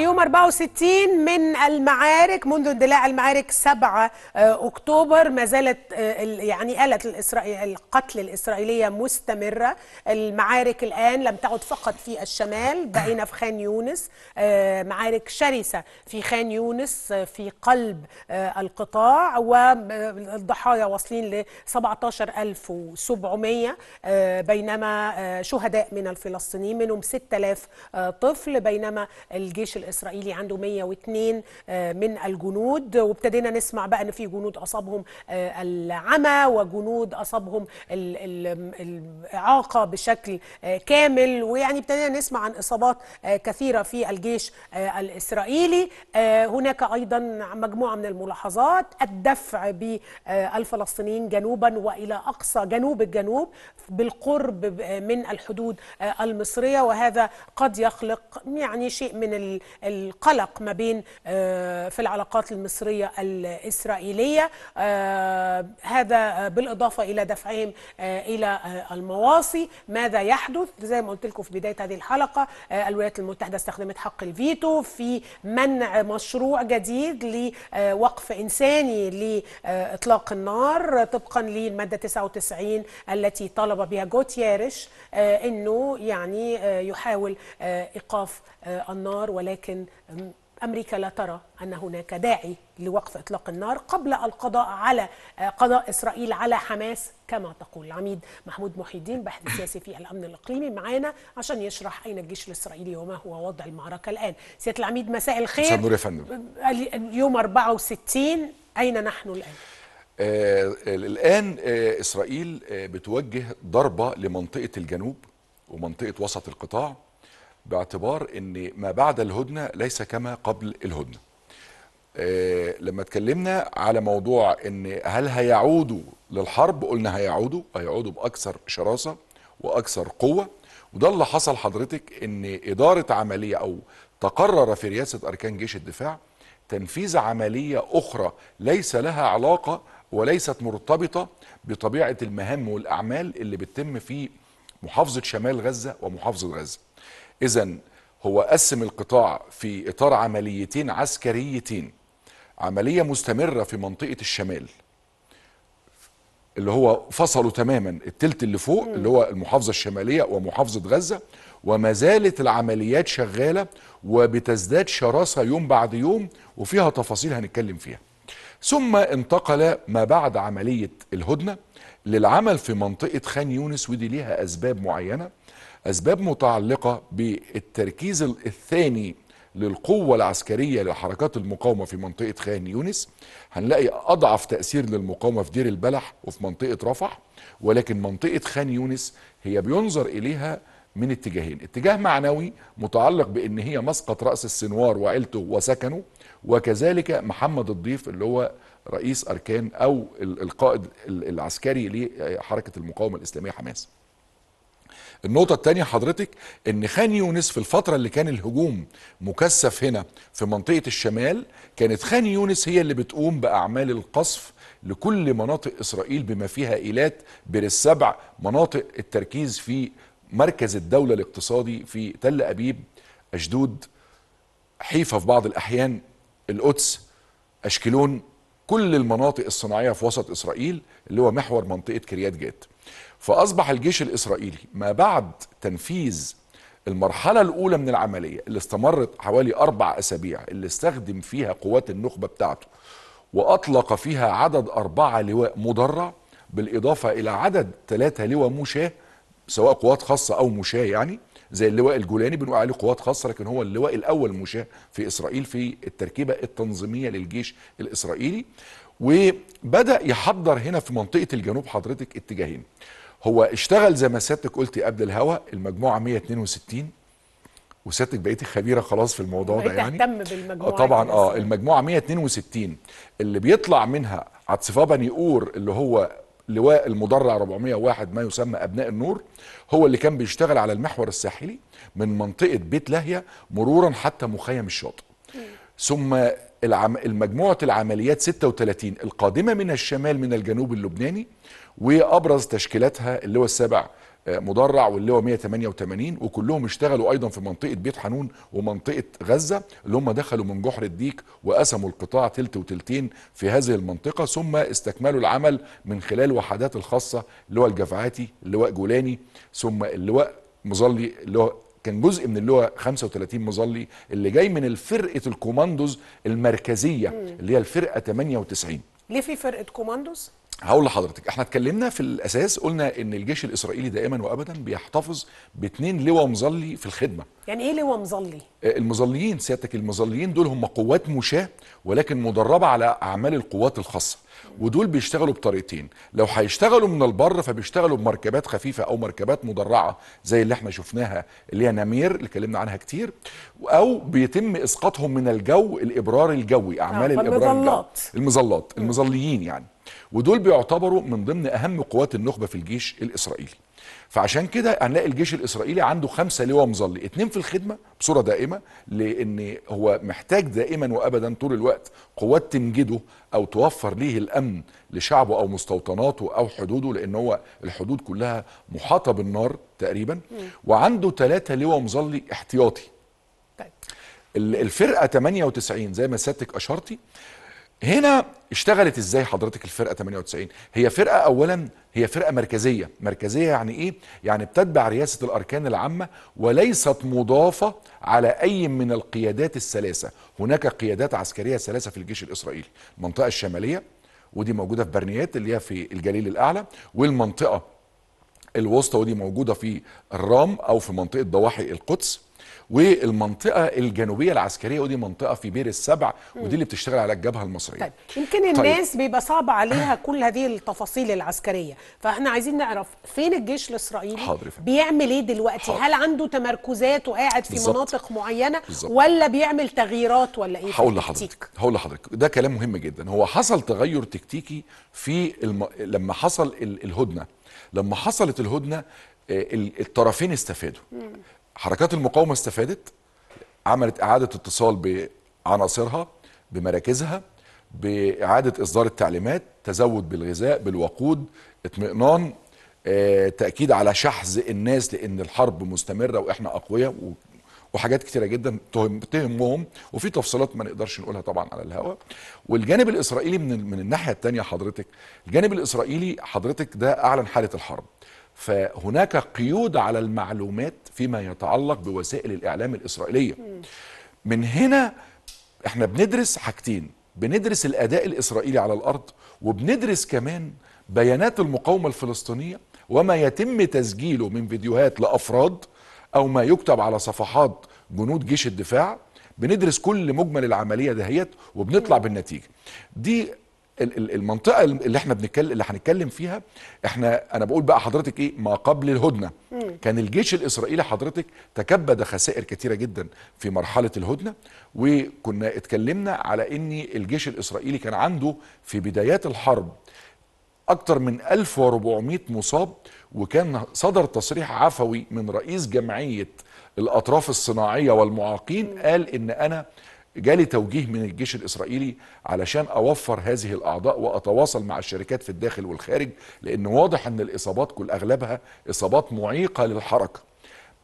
اليوم 64 من المعارك منذ اندلاع المعارك 7 آه، اكتوبر ما زالت آه، يعني آلة الإسرائيل القتل الإسرائيلية مستمرة المعارك الآن لم تعد فقط في الشمال بقينا في خان يونس آه، معارك شرسة في خان يونس في قلب القطاع والضحايا واصلين ل 17700 بينما شهداء من الفلسطينيين منهم 6000 طفل بينما الجيش الإسرائيلي الاسرائيلي عنده 102 آه، من الجنود وابتدينا نسمع بقى ان في جنود اصابهم آه، العمى وجنود اصابهم الاعاقه بشكل آه، كامل ويعني ابتدينا نسمع عن اصابات كثيره في الجيش الاسرائيلي هناك ايضا مجموعه من الملاحظات الدفع بالفلسطينيين جنوبا والى اقصى جنوب الجنوب بالقرب من الحدود المصريه وهذا قد يخلق يعني شيء من القلق ما بين آه، في العلاقات المصرية الإسرائيلية آه، هذا آه، بالإضافة إلى دفعهم إلى المواصي ماذا يحدث زي ما قلت لكم في بداية هذه الحلقة الولايات المتحدة استخدمت حق الفيتو في منع مشروع جديد لوقف إنساني لإطلاق النار طبقا للمادة 99 التي طلب بها جوتيارش أنه يعني يحاول إيقاف النار ولكن ولكن امريكا لا ترى ان هناك داعي لوقف اطلاق النار قبل القضاء على آه، قضاء اسرائيل على حماس كما تقول العميد محمود محي الدين باحث سياسي في الامن الاقليمي معانا عشان يشرح اين الجيش الاسرائيلي وما هو وضع المعركه الان. سياده العميد مساء الخير. مساء يا فندم. آه، اليوم 64 اين نحن الان؟ آه الان آه اسرائيل آه بتوجه ضربه لمنطقه الجنوب ومنطقه وسط القطاع باعتبار ان ما بعد الهدنه ليس كما قبل الهدنه آه لما اتكلمنا على موضوع ان هل هيعودوا للحرب قلنا هيعودوا هيعودوا باكثر شراسه واكثر قوه وده اللي حصل حضرتك ان اداره عمليه او تقرر في رئاسه اركان جيش الدفاع تنفيذ عمليه اخرى ليس لها علاقه وليست مرتبطه بطبيعه المهام والاعمال اللي بتتم في محافظه شمال غزه ومحافظه غزه إذا هو قسم القطاع في إطار عمليتين عسكريتين عملية مستمرة في منطقة الشمال اللي هو فصلوا تماما التلت اللي فوق اللي هو المحافظة الشمالية ومحافظة غزة وما زالت العمليات شغالة وبتزداد شراسة يوم بعد يوم وفيها تفاصيل هنتكلم فيها ثم انتقل ما بعد عملية الهدنة للعمل في منطقة خان يونس ودي ليها أسباب معينة أسباب متعلقة بالتركيز الثاني للقوة العسكرية لحركات المقاومة في منطقة خان يونس هنلاقي أضعف تأثير للمقاومة في دير البلح وفي منطقة رفح ولكن منطقة خان يونس هي بينظر إليها من اتجاهين اتجاه معنوي متعلق بأن هي مسقط رأس السنوار وعيلته وسكنه وكذلك محمد الضيف اللي هو رئيس أركان أو القائد العسكري لحركة المقاومة الإسلامية حماس النقطه الثانيه حضرتك ان خان يونس في الفتره اللي كان الهجوم مكثف هنا في منطقه الشمال كانت خان يونس هي اللي بتقوم باعمال القصف لكل مناطق اسرائيل بما فيها ايلات بير السبع مناطق التركيز في مركز الدوله الاقتصادي في تل ابيب اشدود حيفا في بعض الاحيان القدس اشكلون كل المناطق الصناعيه في وسط اسرائيل اللي هو محور منطقه كريات جات فأصبح الجيش الإسرائيلي ما بعد تنفيذ المرحلة الأولى من العملية اللي استمرت حوالي أربع أسابيع اللي استخدم فيها قوات النخبة بتاعته وأطلق فيها عدد أربعة لواء مدرع بالإضافة إلى عدد ثلاثة لواء مشاة سواء قوات خاصة أو مشاة يعني زي اللواء الجولاني بنقول عليه قوات خاصه لكن هو اللواء الاول مشاه في اسرائيل في التركيبه التنظيميه للجيش الاسرائيلي وبدا يحضر هنا في منطقه الجنوب حضرتك اتجاهين هو اشتغل زي ما سيادتك قلتي قبل الهوا المجموعه 162 وسيادتك بقيتي خبيره خلاص في الموضوع ده يعني اهتم بالمجموعه آه، طبعا اه المجموعه 162 اللي بيطلع منها بني اور اللي هو لواء المدرع 401 ما يسمى ابناء النور هو اللي كان بيشتغل على المحور الساحلي من منطقه بيت لاهيه مرورا حتى مخيم الشاطئ ثم العم... المجموعه العمليات 36 القادمه من الشمال من الجنوب اللبناني وابرز تشكيلاتها اللي هو السابع آه، مدرع واللي هو 188 وكلهم اشتغلوا ايضا في منطقه بيت حنون ومنطقه غزه اللي هم دخلوا من جحر الديك وقسموا القطاع تلت وتلتين في هذه المنطقه ثم استكملوا العمل من خلال وحدات الخاصه اللواء الجفعاتي اللواء جولاني ثم اللواء مظلي اللي هو كان جزء من اللواء 35 مظلي اللي جاي من الفرقه الكوماندوز المركزيه اللي هي الفرقه 98 ليه في فرقه كوماندوز؟ هقول لحضرتك احنا اتكلمنا في الاساس قلنا ان الجيش الاسرائيلي دائما وابدا بيحتفظ باثنين لواء مظلي في الخدمه يعني ايه لواء مظلي آه، المظليين سيادتك المظليين دول هم قوات مشاه ولكن مدربه على اعمال القوات الخاصه ودول بيشتغلوا بطريقتين لو هيشتغلوا من البر فبيشتغلوا بمركبات خفيفه او مركبات مدرعه زي اللي احنا شفناها اللي هي نمير اللي اتكلمنا عنها كتير او بيتم اسقاطهم من الجو الابرار الجوي اعمال آه، الابرار المظلات المظلات المظليين يعني ودول بيعتبروا من ضمن اهم قوات النخبه في الجيش الاسرائيلي فعشان كده هنلاقي الجيش الاسرائيلي عنده خمسه لواء مظلي اتنين في الخدمه بصوره دائمه لان هو محتاج دائما وابدا طول الوقت قوات تمجده او توفر ليه الامن لشعبه او مستوطناته او حدوده لان هو الحدود كلها محاطه بالنار تقريبا وعنده ثلاثه لواء مظلي احتياطي طيب. الفرقه 98 زي ما سيادتك اشرتي هنا اشتغلت ازاي حضرتك الفرقه 98 هي فرقه اولا هي فرقه مركزيه مركزيه يعني ايه يعني بتتبع رئاسه الاركان العامه وليست مضافه على اي من القيادات الثلاثه هناك قيادات عسكريه ثلاثه في الجيش الاسرائيلي المنطقه الشماليه ودي موجوده في برنيات اللي هي في الجليل الاعلى والمنطقه الوسطى ودي موجودة في الرام أو في منطقة ضواحي القدس والمنطقه الجنوبيه العسكريه ودي منطقه في بير السبع ودي اللي بتشتغل على الجبهه المصريه طيب يمكن طيب. الناس طيب. بيبقى صعب عليها كل هذه التفاصيل العسكريه فاحنا عايزين نعرف فين الجيش الاسرائيلي حاضر بيعمل ايه دلوقتي حاضر. هل عنده تمركزات وقاعد في بالزبط. مناطق معينه بالزبط. ولا بيعمل تغييرات ولا ايه هقول لحضرتك هقول لحضرتك ده كلام مهم جدا هو حصل تغير تكتيكي في الم... لما حصل ال... الهدنه لما حصلت الهدنه آه، الطرفين استفادوا حركات المقاومه استفادت عملت اعاده اتصال بعناصرها بمراكزها باعاده اصدار التعليمات تزود بالغذاء بالوقود اطمئنان آه، تاكيد على شحذ الناس لان الحرب مستمره واحنا اقوياء وحاجات كتيره جدا تهمهم وفي تفصيلات ما نقدرش نقولها طبعا على الهواء والجانب الاسرائيلي من من الناحيه الثانيه حضرتك الجانب الاسرائيلي حضرتك ده اعلن حاله الحرب فهناك قيود على المعلومات فيما يتعلق بوسائل الاعلام الاسرائيليه من هنا احنا بندرس حاجتين بندرس الاداء الاسرائيلي على الارض وبندرس كمان بيانات المقاومه الفلسطينيه وما يتم تسجيله من فيديوهات لافراد او ما يكتب على صفحات جنود جيش الدفاع بندرس كل مجمل العمليه دهيت وبنطلع بالنتيجه دي المنطقه اللي احنا بنتكلم اللي هنتكلم فيها احنا انا بقول بقى حضرتك ايه ما قبل الهدنه كان الجيش الاسرائيلي حضرتك تكبد خسائر كتيره جدا في مرحله الهدنه وكنا اتكلمنا على ان الجيش الاسرائيلي كان عنده في بدايات الحرب اكتر من 1400 مصاب وكان صدر تصريح عفوي من رئيس جمعيه الاطراف الصناعيه والمعاقين قال ان انا جالي توجيه من الجيش الاسرائيلي علشان اوفر هذه الاعضاء واتواصل مع الشركات في الداخل والخارج لان واضح ان الاصابات كل اغلبها اصابات معيقه للحركه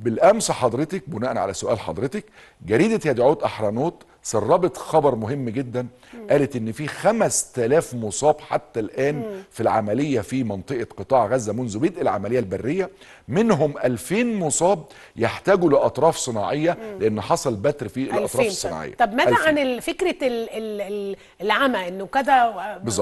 بالامس حضرتك بناء على سؤال حضرتك جريده يدعوت احرانوت سربت خبر مهم جدا قالت ان في 5000 مصاب حتى الان في العمليه في منطقه قطاع غزه منذ بدء العمليه البريه منهم 2000 مصاب يحتاجوا لاطراف صناعيه لان حصل بتر في الاطراف الصناعيه طب ماذا عن فكره العمى انه كذا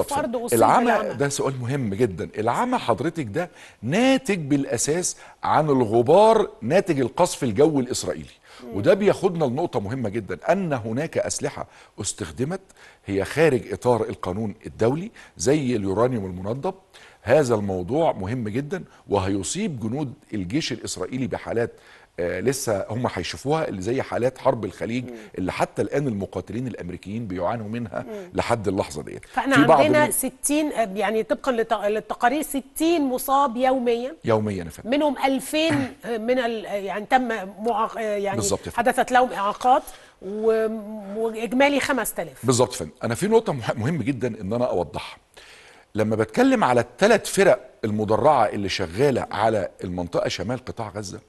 فرد اصيب العمى ده سؤال مهم جدا العمى حضرتك ده ناتج بالاساس عن الغبار ناتج القصف الجوي الاسرائيلي وده بياخدنا لنقطه مهمه جدا ان هناك اسلحه استخدمت هي خارج اطار القانون الدولي زي اليورانيوم المنضب هذا الموضوع مهم جدا وهيصيب جنود الجيش الاسرائيلي بحالات آه، لسه هم هيشوفوها اللي زي حالات حرب الخليج اللي حتى الان المقاتلين الامريكيين بيعانوا منها لحد اللحظه ديت فاحنا عندنا 60 يعني طبقا للتقارير 60 مصاب يوميا يوميا يا فندم منهم 2000 من يعني تم معق... يعني حدثت لهم اعاقات و... واجمالي 5000 بالظبط فندم انا في نقطه مهم جدا ان انا اوضحها لما بتكلم على الثلاث فرق المدرعه اللي شغاله على المنطقه شمال قطاع غزه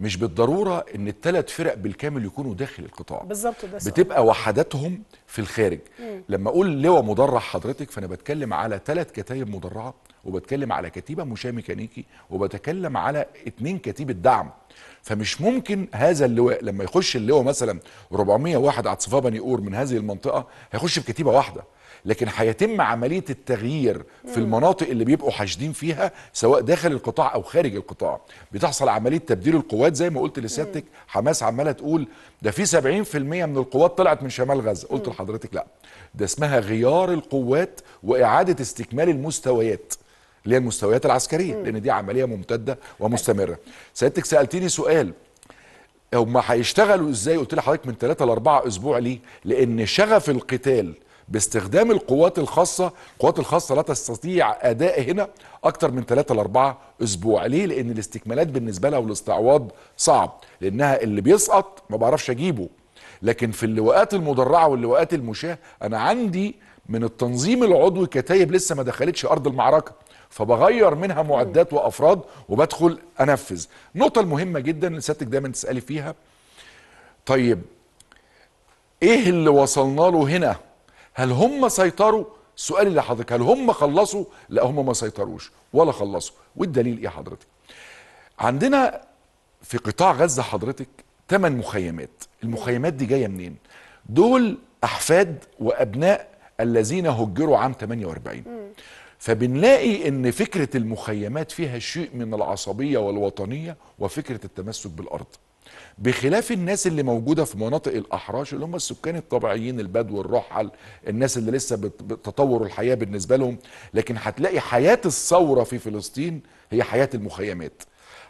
مش بالضروره ان الثلاث فرق بالكامل يكونوا داخل القطاع بالظبط ده بتبقى وحداتهم في الخارج مم. لما اقول لواء مدرع حضرتك فانا بتكلم على ثلاث كتايب مدرعه وبتكلم على كتيبه مشاه ميكانيكي وبتكلم على اثنين كتيبه دعم فمش ممكن هذا اللواء لما يخش اللواء مثلا 401 واحد بني اور من هذه المنطقه هيخش في كتيبه واحده لكن هيتم عمليه التغيير في المناطق اللي بيبقوا حاشدين فيها سواء داخل القطاع او خارج القطاع بتحصل عمليه تبديل القوات زي ما قلت لسيادتك حماس عماله تقول ده في 70% من القوات طلعت من شمال غزه قلت لحضرتك لا ده اسمها غيار القوات واعاده استكمال المستويات اللي هي المستويات العسكريه لان دي عمليه ممتده ومستمره سيادتك سالتيني سؤال هم هيشتغلوا ازاي قلت لحضرتك من 3 ل 4 اسبوع ليه لان شغف القتال باستخدام القوات الخاصه القوات الخاصه لا تستطيع اداء هنا اكتر من 3 ل 4 اسبوع ليه لان الاستكمالات بالنسبه لها والاستعواض صعب لانها اللي بيسقط ما بعرفش اجيبه لكن في اللواءات المدرعه واللواءات المشاه انا عندي من التنظيم العضوي كتايب لسه ما دخلتش ارض المعركه فبغير منها معدات وافراد وبدخل انفذ النقطه المهمه جدا اللي سيادتك دايما تسالي فيها طيب ايه اللي وصلنا له هنا هل هم سيطروا سؤالي لحضرتك هل هم خلصوا لا هم ما سيطروش ولا خلصوا والدليل ايه حضرتك عندنا في قطاع غزه حضرتك ثمان مخيمات المخيمات دي جايه منين دول احفاد وابناء الذين هجروا عام 48 فبنلاقي ان فكره المخيمات فيها شيء من العصبيه والوطنيه وفكره التمسك بالارض بخلاف الناس اللي موجوده في مناطق الاحراش اللي هم السكان الطبيعيين البدو الرحل الناس اللي لسه بتطور الحياه بالنسبه لهم لكن هتلاقي حياه الثوره في فلسطين هي حياه المخيمات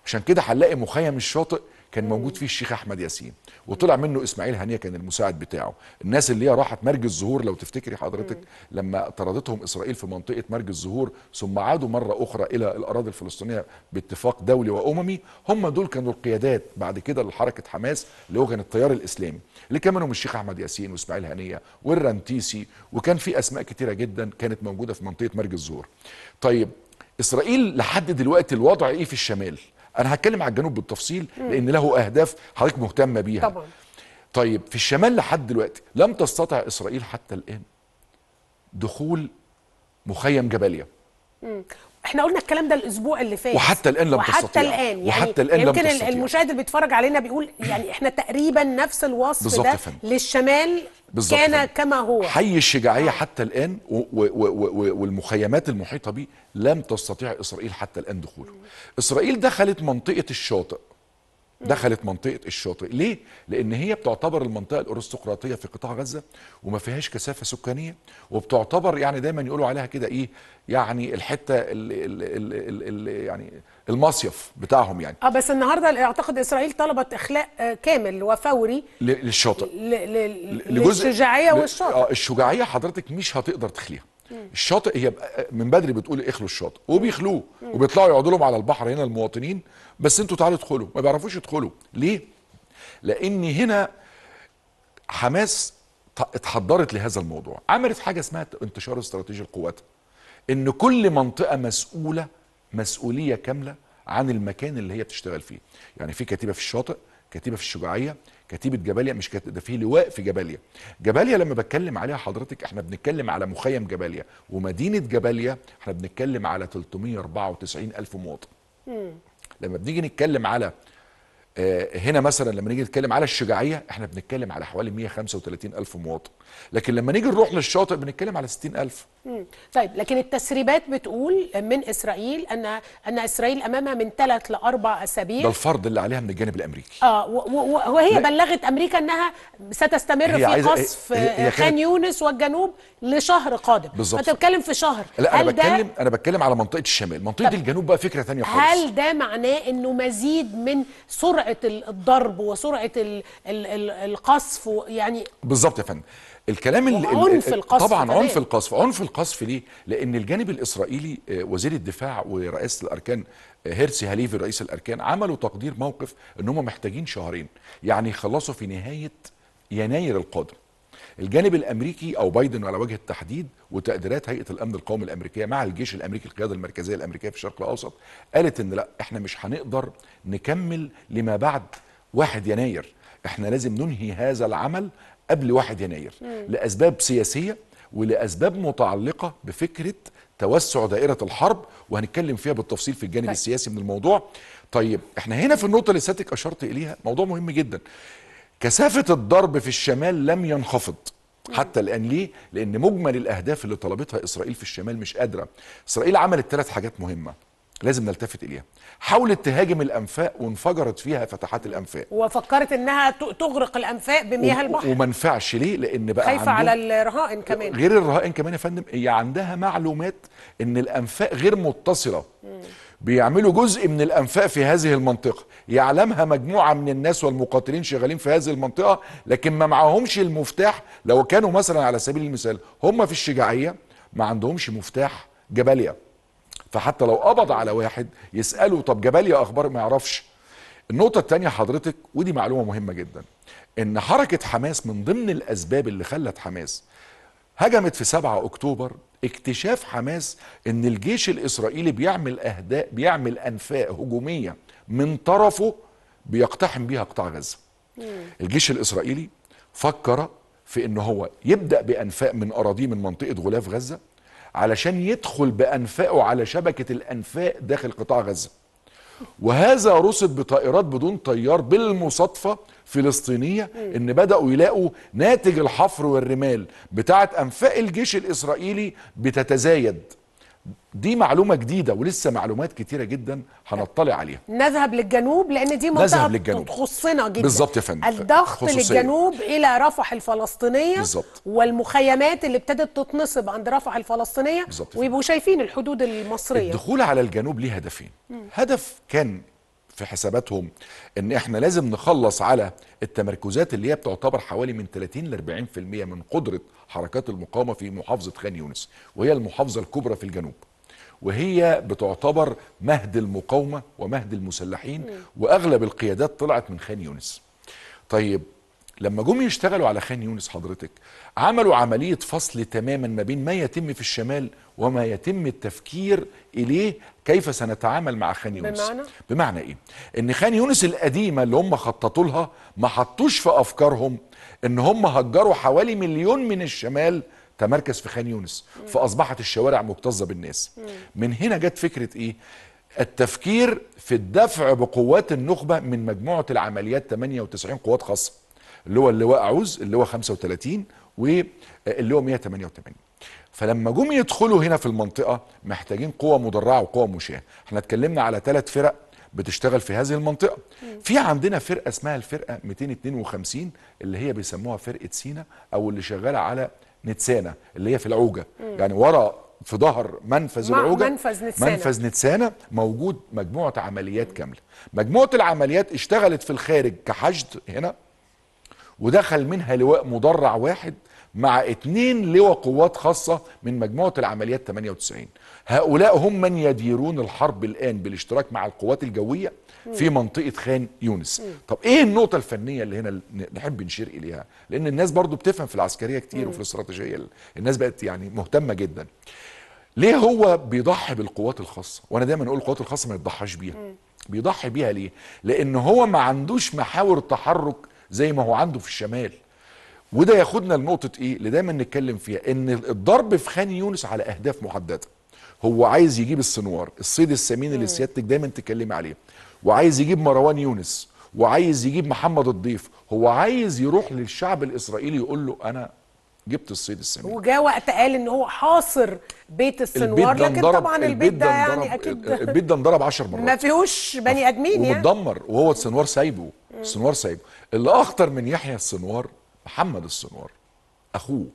عشان كده هنلاقي مخيم الشاطئ كان موجود فيه الشيخ احمد ياسين وطلع منه اسماعيل هنيه كان المساعد بتاعه الناس اللي هي راحت مرج الزهور لو تفتكري حضرتك لما طردتهم اسرائيل في منطقه مرج الزهور ثم عادوا مره اخرى الى الاراضي الفلسطينيه باتفاق دولي واممي هم دول كانوا القيادات بعد كده لحركه حماس اللي هو كان التيار الاسلامي اللي كان منهم الشيخ احمد ياسين واسماعيل هنيه والرنتيسي وكان في اسماء كتيره جدا كانت موجوده في منطقه مرج الزهور طيب اسرائيل لحد دلوقتي الوضع ايه في الشمال انا هتكلم على الجنوب بالتفصيل لان له اهداف حضرتك مهتمه بيها طبعا طيب في الشمال لحد دلوقتي لم تستطع اسرائيل حتى الان دخول مخيم جباليا احنا قلنا الكلام ده الاسبوع اللي فات وحتى الان لم وحتى تستطيع الآن يعني وحتى الان يمكن لم تستطيع يمكن المشاهد اللي بيتفرج علينا بيقول يعني احنا تقريبا نفس الوصف ده فن. للشمال بالظبط كان كما هو حي الشجاعيه آه. حتى الان والمخيمات المحيطه به لم تستطيع اسرائيل حتى الان دخوله. اسرائيل دخلت منطقه الشاطئ دخلت منطقه الشاطئ ليه لان هي بتعتبر المنطقه الارستقراطيه في قطاع غزه وما فيهاش كثافه سكانيه وبتعتبر يعني دايما يقولوا عليها كده ايه يعني الحته الـ الـ الـ الـ يعني المصيف بتاعهم يعني اه بس النهارده اعتقد اسرائيل طلبت اخلاء آه، كامل وفوري للشاطئ للشجاعيه والشاطئ اه الشجاعيه حضرتك مش هتقدر تخليها الشاطئ هي من بدري بتقول اخلوا الشاطئ وبيخلوه وبيطلعوا يقعدوا لهم على البحر هنا المواطنين بس انتوا تعالوا ادخلوا ما بيعرفوش يدخلوا ليه؟ لان هنا حماس اتحضرت لهذا الموضوع عملت حاجه اسمها انتشار استراتيجي القوات ان كل منطقه مسؤوله مسؤوليه كامله عن المكان اللي هي بتشتغل فيه يعني في كتيبه في الشاطئ كتيبه في الشجاعيه كتيبه جباليا مش كت... ده في لواء في جباليا جباليا لما بتكلم عليها حضرتك احنا بنتكلم على مخيم جباليا ومدينه جباليا احنا بنتكلم على 394 الف مواطن لما بنيجي نتكلم على آه، هنا مثلا لما نيجي نتكلم على الشجاعيه احنا بنتكلم على حوالي 135 الف مواطن لكن لما نيجي نروح للشاطئ بنتكلم على 60 الف طيب لكن التسريبات بتقول من اسرائيل ان ان اسرائيل امامها من ثلاث لاربع اسابيع ده الفرض اللي عليها من الجانب الامريكي اه وهي بلغت امريكا انها ستستمر في قصف خان يونس والجنوب لشهر قادم بالظبط انت بتتكلم في شهر لا انا بتكلم انا بتكلم على منطقه الشمال منطقه الجنوب بقى فكره ثانيه خالص هل ده معناه انه مزيد من سرعه الضرب وسرعه القصف يعني بالظبط يا فندم الكلام اللي عنف القصف طبعا عنف القصف عنف القصف ليه لان الجانب الاسرائيلي آه، وزير الدفاع ورئاسه الاركان آه، هيرسي هليفي رئيس الاركان عملوا تقدير موقف ان هم محتاجين شهرين يعني يخلصوا في نهايه يناير القادم الجانب الامريكي او بايدن على وجه التحديد وتقديرات هيئه الامن القومي الامريكيه مع الجيش الامريكي القياده المركزيه الامريكيه في الشرق الاوسط قالت ان لا احنا مش هنقدر نكمل لما بعد 1 يناير احنا لازم ننهي هذا العمل قبل 1 يناير لاسباب سياسيه ولاسباب متعلقه بفكره توسع دائره الحرب وهنتكلم فيها بالتفصيل في الجانب طيب. السياسي من الموضوع طيب احنا هنا في النقطه اللي ساتك اشرت اليها موضوع مهم جدا كثافه الضرب في الشمال لم ينخفض حتى الان ليه؟ لان مجمل الاهداف اللي طلبتها اسرائيل في الشمال مش قادره. اسرائيل عملت ثلاث حاجات مهمه. لازم نلتفت اليها حاولت تهاجم الانفاق وانفجرت فيها فتحات الانفاق وفكرت انها تغرق الانفاق بمياه البحر وما نفعش ليه لان بقى خايفه على الرهائن كمان غير الرهائن كمان يا فندم هي عندها معلومات ان الانفاق غير متصله بيعملوا جزء من الانفاق في هذه المنطقه يعلمها مجموعه من الناس والمقاتلين شغالين في هذه المنطقه لكن ما معاهمش المفتاح لو كانوا مثلا على سبيل المثال هم في الشجاعيه ما عندهمش مفتاح جباليا فحتى لو قبض على واحد يساله طب جباليا اخبار ما يعرفش النقطه الثانيه حضرتك ودي معلومه مهمه جدا ان حركه حماس من ضمن الاسباب اللي خلت حماس هجمت في 7 اكتوبر اكتشاف حماس ان الجيش الاسرائيلي بيعمل اهداء بيعمل انفاق هجوميه من طرفه بيقتحم بيها قطاع غزه الجيش الاسرائيلي فكر في ان هو يبدا بانفاق من اراضيه من منطقه غلاف غزه علشان يدخل بانفاقه على شبكة الأنفاق داخل قطاع غزة وهذا رصد بطائرات بدون طيار بالمصادفة فلسطينية ان بدأوا يلاقوا ناتج الحفر والرمال بتاعة أنفاق الجيش الإسرائيلي بتتزايد دي معلومه جديده ولسه معلومات كتيره جدا هنطلع عليها نذهب للجنوب لان دي منطقه للجنوب. تخصنا جدا بالظبط يا فندم الضغط للجنوب الى رفح الفلسطينيه بالزبط. والمخيمات اللي ابتدت تتنصب عند رفح الفلسطينيه ويبقوا شايفين الحدود المصريه الدخول على الجنوب ليه هدفين م. هدف كان في حساباتهم ان احنا لازم نخلص على التمركزات اللي هي بتعتبر حوالي من 30 ل 40% من قدره حركات المقاومه في محافظه خان يونس وهي المحافظه الكبرى في الجنوب وهي بتعتبر مهد المقاومة ومهد المسلحين وأغلب القيادات طلعت من خان يونس طيب لما جم يشتغلوا على خان يونس حضرتك عملوا عملية فصل تماما ما بين ما يتم في الشمال وما يتم التفكير إليه كيف سنتعامل مع خان يونس بمعنى, بمعنى إيه؟ إن خان يونس القديمة اللي هم خططوا لها ما حطوش في أفكارهم إن هم هجروا حوالي مليون من الشمال تمركز في خان يونس فاصبحت الشوارع مكتظه بالناس من هنا جت فكره ايه التفكير في الدفع بقوات النخبه من مجموعه العمليات 98 قوات خاصه اللي هو اللواء عوز اللي هو 35 واللي هو 188 فلما جم يدخلوا هنا في المنطقه محتاجين قوه مدرعه وقوه مشاه احنا اتكلمنا على ثلاث فرق بتشتغل في هذه المنطقه مم. في عندنا فرقه اسمها الفرقه 252 اللي هي بيسموها فرقه سينا او اللي شغاله على نتسانا اللي هي في العوجه مم. يعني ورا في ظهر منفذ العوجه منفذ نتسانا منفذ نتسانا موجود مجموعه عمليات كامله مجموعه العمليات اشتغلت في الخارج كحشد هنا ودخل منها لواء مدرع واحد مع اتنين لواء قوات خاصة من مجموعة العمليات 98 هؤلاء هم من يديرون الحرب الآن بالاشتراك مع القوات الجوية في منطقه خان يونس طب ايه النقطه الفنيه اللي هنا نحب نشير اليها لان الناس برضو بتفهم في العسكريه كتير وفي الاستراتيجيه الناس بقت يعني مهتمه جدا ليه هو بيضحي بالقوات الخاصه وانا دايما اقول القوات الخاصه ما يتضحاش بيها بيضحي بيها ليه لان هو ما عندوش محاور تحرك زي ما هو عنده في الشمال وده ياخدنا لنقطه ايه اللي دايما نتكلم فيها ان الضرب في خان يونس على اهداف محدده هو عايز يجيب السنوار الصيد السمين اللي سيادتك دايما تتكلمي عليه وعايز يجيب مروان يونس وعايز يجيب محمد الضيف هو عايز يروح للشعب الاسرائيلي يقول له انا جبت الصيد السمين وجاء وقت قال ان هو حاصر بيت السنوار لكن طبعا البيت ده يعني اكيد البيت ده انضرب 10 مرات ما فيهوش بني ادمين يعني ومتدمر وهو السنوار سايبه السنوار سايبه اللي اخطر من يحيى السنوار محمد السنوار اخوه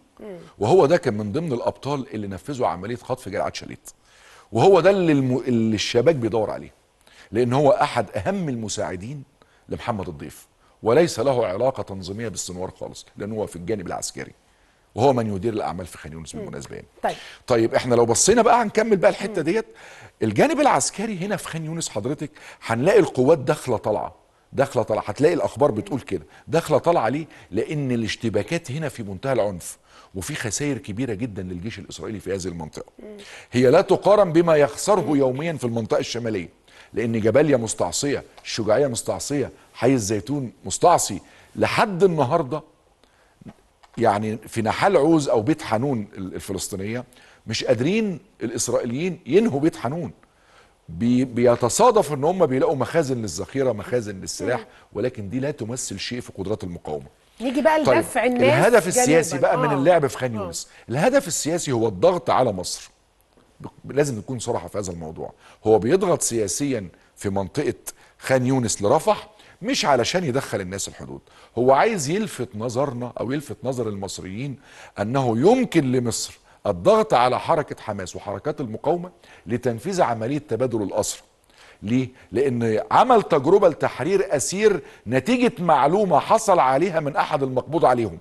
وهو ده كان من ضمن الابطال اللي نفذوا عمليه خطف جلعت شاليت وهو ده اللي, الم... اللي الشباك بيدور عليه لأن هو أحد أهم المساعدين لمحمد الضيف وليس له علاقة تنظيمية بالسنوار خالص لأن هو في الجانب العسكري وهو من يدير الأعمال في خان يونس بالمناسبة يعني. طيب. طيب إحنا لو بصينا بقى هنكمل بقى الحتة ديت الجانب العسكري هنا في خان يونس حضرتك هنلاقي القوات داخلة طالعة داخله طالعه هتلاقي الاخبار بتقول كده داخله طالعه ليه لان الاشتباكات هنا في منتهى العنف وفي خسائر كبيره جدا للجيش الاسرائيلي في هذه المنطقه هي لا تقارن بما يخسره يوميا في المنطقه الشماليه لان جباليا مستعصيه الشجاعيه مستعصيه حي الزيتون مستعصي لحد النهارده يعني في نحال عوز او بيت حنون الفلسطينيه مش قادرين الاسرائيليين ينهوا بيت حنون بي بيتصادف ان هم بيلاقوا مخازن للذخيره مخازن للسلاح ولكن دي لا تمثل شيء في قدرات المقاومه نيجي بقى لدفع طيب الناس الهدف السياسي جنوباً. بقى آه. من اللعب في خان آه. يونس الهدف السياسي هو الضغط على مصر لازم نكون صراحه في هذا الموضوع هو بيضغط سياسيا في منطقه خان يونس لرفح مش علشان يدخل الناس الحدود هو عايز يلفت نظرنا او يلفت نظر المصريين انه يمكن لمصر الضغط على حركه حماس وحركات المقاومه لتنفيذ عمليه تبادل الاسرى ليه؟ لأن عمل تجربة لتحرير أسير نتيجة معلومة حصل عليها من أحد المقبوض عليهم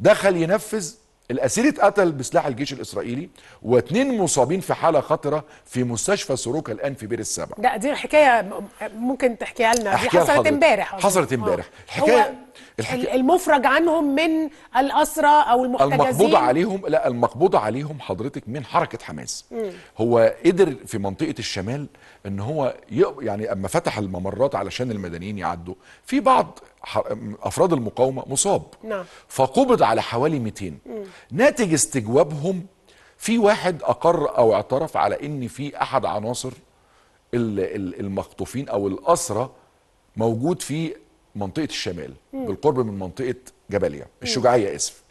دخل ينفذ الاسير اتقتل بسلاح الجيش الاسرائيلي واثنين مصابين في حاله خطره في مستشفى سوروكا الان في بير السبع لا دي حكايه ممكن تحكيها لنا دي حصلت امبارح حصلت امبارح الحكايه الحكي... المفرج عنهم من الأسرى أو المحتجزين المقبوض عليهم لا المقبوض عليهم حضرتك من حركة حماس مم. هو قدر في منطقة الشمال ان هو يعني اما فتح الممرات علشان المدنيين يعدوا في بعض افراد المقاومه مصاب نعم. فقبض على حوالي 200 مم. ناتج استجوابهم في واحد اقر او اعترف على ان في احد عناصر المخطوفين او الاسرى موجود في منطقه الشمال مم. بالقرب من منطقه جبليا الشجاعيه اسف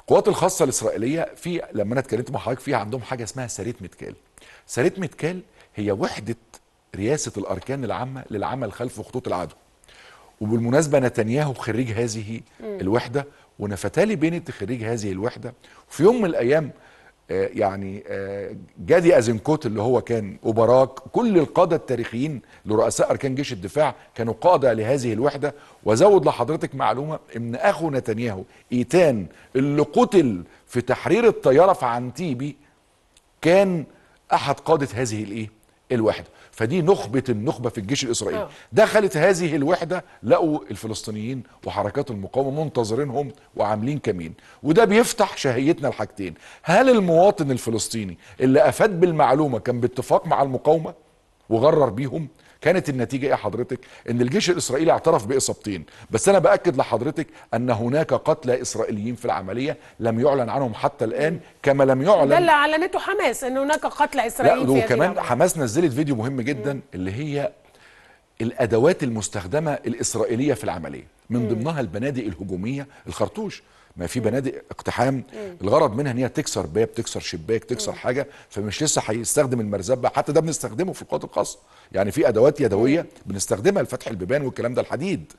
القوات الخاصه الاسرائيليه في لما انا اتكلمت مع حضرتك فيها عندهم حاجه اسمها ساريت متكال ساريت متكال هي وحده رئاسه الاركان العامه للعمل خلف خطوط العدو وبالمناسبه نتنياهو خريج هذه الوحده ونفتالي بنت خريج هذه الوحده وفي يوم من الايام آه، يعني آه، جادي ازنكوت اللي هو كان وبراك كل القاده التاريخيين لرؤساء اركان جيش الدفاع كانوا قاده لهذه الوحده وازود لحضرتك معلومه ان اخو نتنياهو ايتان اللي قتل في تحرير الطياره في عنتيبي كان احد قاده هذه الايه الوحده فدي نخبه النخبه في الجيش الاسرائيلي اه. دخلت هذه الوحده لقوا الفلسطينيين وحركات المقاومه منتظرينهم وعاملين كمين وده بيفتح شهيتنا لحاجتين هل المواطن الفلسطيني اللي افاد بالمعلومه كان باتفاق مع المقاومه وغرر بيهم كانت النتيجه ايه حضرتك ان الجيش الاسرائيلي اعترف باصابتين بس انا باكد لحضرتك ان هناك قتلى اسرائيليين في العمليه لم يعلن عنهم حتى الان كما لم يعلن ده اللي اعلنته حماس ان هناك قتلى اسرائيليين لا وكمان حماس نزلت فيديو مهم جدا اللي هي الادوات المستخدمه الاسرائيليه في العمليه من ضمنها البنادق الهجوميه الخرطوش ما في بنادق اقتحام الغرض منها ان هي تكسر باب تكسر شباك تكسر حاجه فمش لسه هيستخدم المرزبه حتى ده بنستخدمه في القوات الخاصه يعني في ادوات يدويه بنستخدمها لفتح البيبان والكلام ده الحديد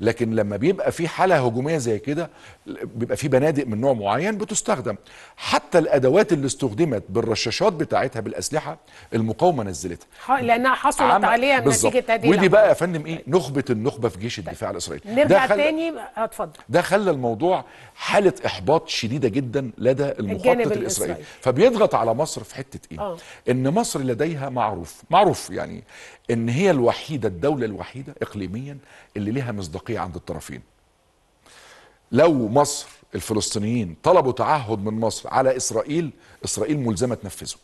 لكن لما بيبقى في حاله هجوميه زي كده بيبقى في بنادق من نوع معين بتستخدم حتى الادوات اللي استخدمت بالرشاشات بتاعتها بالاسلحه المقاومه نزلتها لانها حصلت عليها نتيجه هذه ودي بقى يا فندم ايه نخبه النخبه في جيش طيب. الدفاع الاسرائيلي نرجع خل... تاني اتفضل ده خلى الموضوع حاله احباط شديده جدا لدى المخطط الاسرائيلي الإسرائيل. فبيضغط على مصر في حته ايه آه. ان مصر لديها معروف معروف يعني ان هي الوحيده الدوله الوحيده اقليميا اللي ليها مصداقيه عند الطرفين لو مصر الفلسطينيين طلبوا تعهد من مصر على اسرائيل اسرائيل ملزمه تنفذه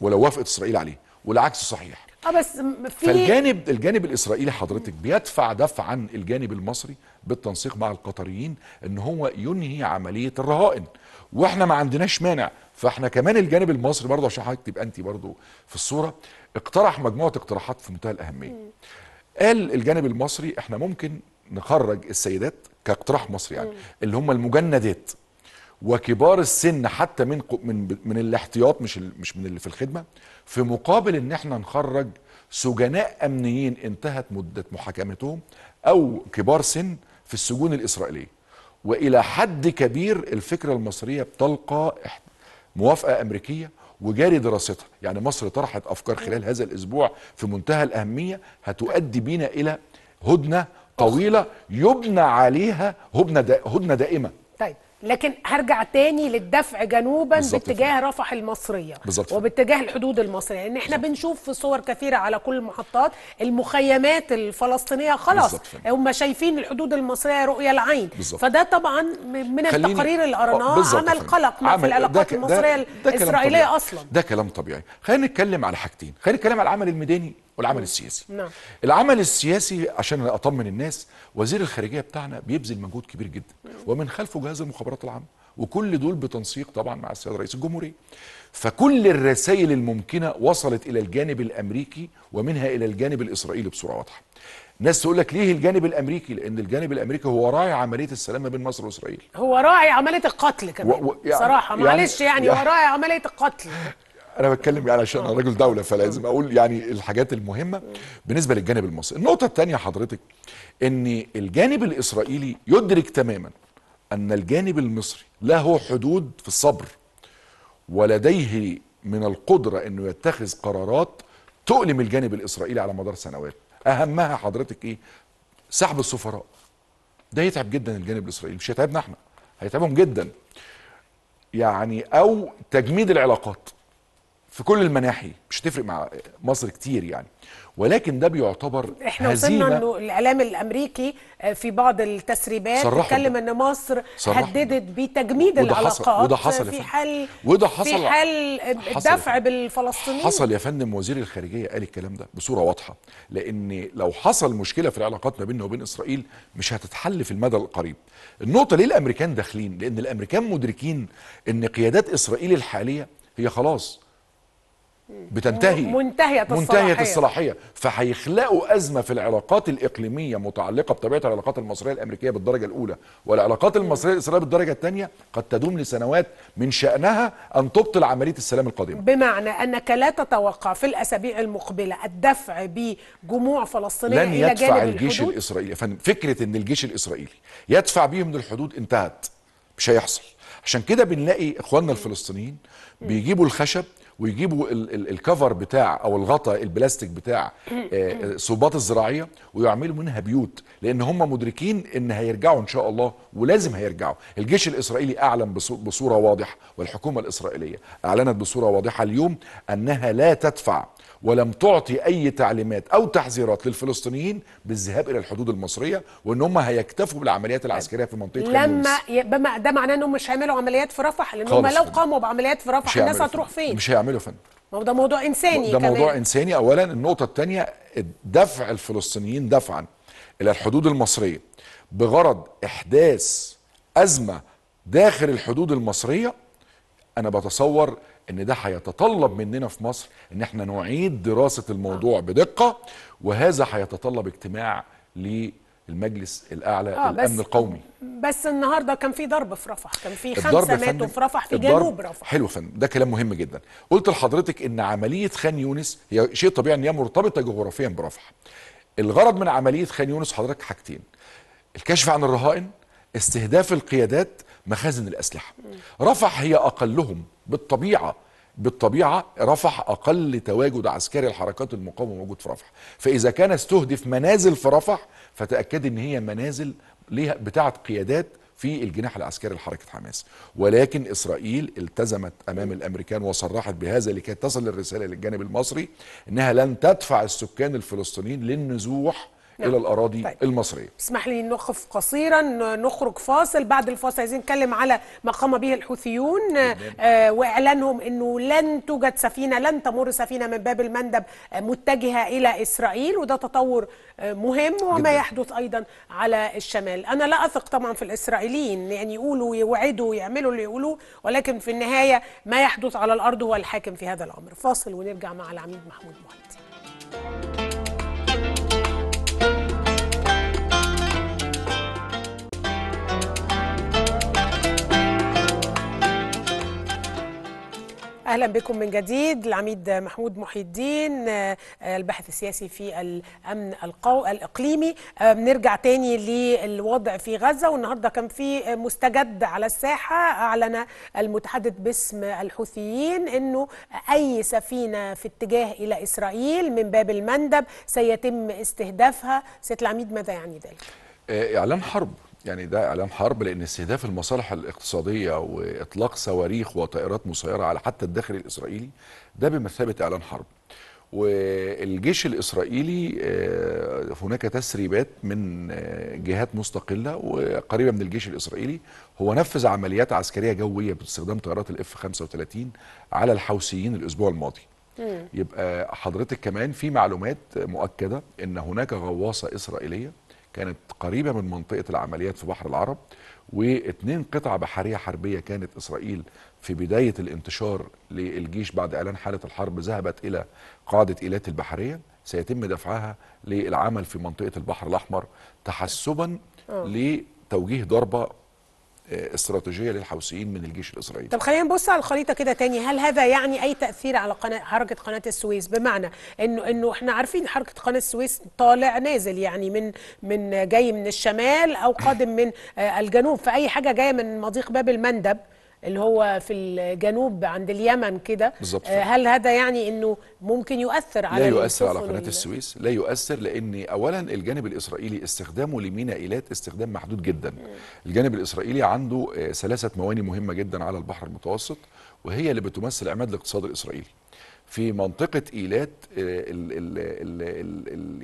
ولو وافقت اسرائيل عليه والعكس صحيح اه بس في فالجانب الجانب الاسرائيلي حضرتك بيدفع دفعا الجانب المصري بالتنسيق مع القطريين ان هو ينهي عمليه الرهائن واحنا ما عندناش مانع فاحنا كمان الجانب المصري برضه عشان حضرتك تبقى انت برضه في الصوره اقترح مجموعه اقتراحات في منتهى الاهميه قال الجانب المصري احنا ممكن نخرج السيدات كاقتراح مصري يعني اللي هم المجندات وكبار السن حتى من من من الاحتياط مش مش من اللي في الخدمه في مقابل ان احنا نخرج سجناء امنيين انتهت مده محاكمتهم او كبار سن في السجون الإسرائيلية وإلى حد كبير الفكرة المصرية بتلقى موافقة أمريكية وجاري دراستها يعني مصر طرحت أفكار خلال هذا الأسبوع في منتهى الأهمية هتؤدي بينا إلى هدنة طويلة يبنى عليها هدنة دائمة لكن هرجع تاني للدفع جنوبا باتجاه رفح المصريه بالزبط. وباتجاه الحدود المصريه لان احنا بالزبط. بنشوف في صور كثيره على كل المحطات المخيمات الفلسطينيه خلاص هم شايفين الحدود المصريه رؤيه العين بالزبط. فده طبعا من التقارير اللي قراناه عمل قلق ما في العلاقات المصريه ده الاسرائيليه اصلا ده كلام طبيعي خلينا نتكلم على حاجتين خلينا نتكلم على العمل الميداني والعمل السياسي نعم. العمل السياسي عشان اطمن الناس وزير الخارجيه بتاعنا بيبذل مجهود كبير جدا نعم. ومن خلفه جهاز المخابرات العامه وكل دول بتنسيق طبعا مع السيد رئيس الجمهوريه فكل الرسائل الممكنه وصلت الى الجانب الامريكي ومنها الى الجانب الاسرائيلي بصوره واضحه ناس تقول لك ليه الجانب الامريكي لان الجانب الامريكي هو راعي عمليه السلام ما بين مصر واسرائيل هو راعي عمليه القتل كمان و... و... يعني... صراحه يعني معلش يعني, يعني هو راعي عمليه القتل انا بتكلم يعني عشان انا راجل دوله فلازم اقول يعني الحاجات المهمه بالنسبه للجانب المصري النقطه الثانيه حضرتك ان الجانب الاسرائيلي يدرك تماما ان الجانب المصري له حدود في الصبر ولديه من القدره انه يتخذ قرارات تؤلم الجانب الاسرائيلي على مدار سنوات اهمها حضرتك ايه سحب السفراء ده يتعب جدا الجانب الاسرائيلي مش هيتعبنا احنا هيتعبهم جدا يعني او تجميد العلاقات في كل المناحي مش هتفرق مع مصر كتير يعني ولكن ده بيعتبر احنا وصلنا انه الاعلام الامريكي آه، في بعض التسريبات اتكلم ان مصر هددت بتجميد وده العلاقات حصل. وده حصل في حال وده حصل في حال الدفع بالفلسطينيين حصل يا فندم وزير الخارجيه قال الكلام ده بصوره واضحه لان لو حصل مشكله في العلاقات ما بيننا وبين اسرائيل مش هتتحل في المدى القريب النقطه ليه الامريكان داخلين لان الامريكان مدركين ان قيادات اسرائيل الحاليه هي خلاص بتنتهي منتهية الصلاحية منتهية الصلاحية فهيخلقوا أزمة في العلاقات الإقليمية متعلقة بطبيعة العلاقات المصرية الأمريكية بالدرجة الأولى والعلاقات المصرية الإسرائيلية بالدرجة الثانية قد تدوم لسنوات من شأنها أن تبطل عملية السلام القادمة بمعنى أنك لا تتوقع في الأسابيع المقبلة الدفع بجموع فلسطينية لن إلى يدفع جانب الجيش الحدود؟ الإسرائيلي فكرة أن الجيش الإسرائيلي يدفع بيهم للحدود انتهت مش هيحصل عشان كده بنلاقي إخواننا الفلسطينيين بيجيبوا الخشب ويجيبوا الكفر بتاع او الغطاء البلاستيك بتاع الصوبات آه، آه، الزراعيه ويعملوا منها بيوت لان هم مدركين ان هيرجعوا ان شاء الله ولازم هيرجعوا الجيش الاسرائيلي اعلن بصوره واضحه والحكومه الاسرائيليه اعلنت بصوره واضحه اليوم انها لا تدفع ولم تعطي اي تعليمات او تحذيرات للفلسطينيين بالذهاب الى الحدود المصريه وان هم هيكتفوا بالعمليات العسكريه في منطقه لما بما ده معناه انهم مش هيعملوا عمليات في رفح لان هم لو قاموا بعمليات في رفح الناس هتروح فين؟ مش هيعملوا فين؟ ما هو ده موضوع انساني ده كمان. موضوع انساني اولا النقطه الثانيه دفع الفلسطينيين دفعا الى الحدود المصريه بغرض احداث ازمه داخل الحدود المصريه انا بتصور ان ده هيتطلب مننا في مصر ان احنا نعيد دراسه الموضوع آه. بدقه وهذا هيتطلب اجتماع للمجلس الاعلى آه الامن القومي بس النهارده كان في ضرب في رفح كان في خمسه ماتوا في رفح في جنوب رفح حلو فندم ده كلام مهم جدا قلت لحضرتك ان عمليه خان يونس هي شيء طبيعي ان هي مرتبطه جغرافيا برفح الغرض من عمليه خان يونس حضرتك حاجتين الكشف عن الرهائن استهداف القيادات مخازن الأسلحة رفح هي أقلهم بالطبيعة بالطبيعة رفح أقل تواجد عسكري الحركات المقاومة موجود في رفح فإذا كان استهدف منازل في رفح فتأكد أن هي منازل ليها بتاعة قيادات في الجناح العسكري لحركة حماس ولكن إسرائيل التزمت أمام الأمريكان وصرحت بهذا لكي تصل الرسالة للجانب المصري أنها لن تدفع السكان الفلسطينيين للنزوح نعم. الى الاراضي طيب. المصريه اسمح لي نقف قصيرا نخرج فاصل بعد الفاصل عايزين نتكلم على ما قام به الحوثيون آه واعلانهم انه لن توجد سفينه لن تمر سفينه من باب المندب آه، متجهه الى اسرائيل وده تطور آه، مهم وما جدا. يحدث ايضا على الشمال انا لا اثق طبعا في الاسرائيليين يعني يقولوا يوعدوا يعملوا اللي يقولوه ولكن في النهايه ما يحدث على الارض هو الحاكم في هذا الامر فاصل ونرجع مع العميد محمود مهدي اهلا بكم من جديد العميد محمود محي الدين آه، الباحث السياسي في الامن القو... الاقليمي بنرجع آه، تاني للوضع في غزه والنهارده كان في مستجد على الساحه اعلن المتحدث باسم الحوثيين انه اي سفينه في اتجاه الى اسرائيل من باب المندب سيتم استهدافها سياده العميد ماذا يعني ذلك؟ آه، اعلان حرب يعني ده اعلان حرب لان استهداف المصالح الاقتصاديه واطلاق صواريخ وطائرات مسيره على حتى الداخل الاسرائيلي ده بمثابه اعلان حرب والجيش الاسرائيلي آه، هناك تسريبات من آه، جهات مستقله وقريبه من الجيش الاسرائيلي هو نفذ عمليات عسكريه جويه باستخدام طائرات الاف 35 على الحوثيين الاسبوع الماضي يبقى حضرتك كمان في معلومات مؤكده ان هناك غواصه اسرائيليه كانت قريبه من منطقه العمليات في بحر العرب واثنين قطع بحريه حربيه كانت اسرائيل في بدايه الانتشار للجيش بعد اعلان حاله الحرب ذهبت الى قاعده ايلات البحريه سيتم دفعها للعمل في منطقه البحر الاحمر تحسبا آه. لتوجيه ضربه استراتيجيه للحوثيين من الجيش الاسرائيلي. طب خلينا نبص على الخريطه كده تاني، هل هذا يعني اي تاثير على قناه حركه قناه السويس؟ بمعنى انه انه احنا عارفين حركه قناه السويس طالع نازل يعني من من جاي من الشمال او قادم من آه، الجنوب فاي حاجه جايه من مضيق باب المندب اللي هو في الجنوب عند اليمن كده آه، هل هذا يعني انه ممكن يؤثر على لا يؤثر على قناه السويس لا يؤثر لان اولا الجانب الاسرائيلي استخدامه لميناء ايلات استخدام محدود جدا الجانب الاسرائيلي عنده آه، ثلاثه مواني مهمه جدا على البحر المتوسط وهي اللي بتمثل عماد الاقتصاد الاسرائيلي في منطقة إيلات آه،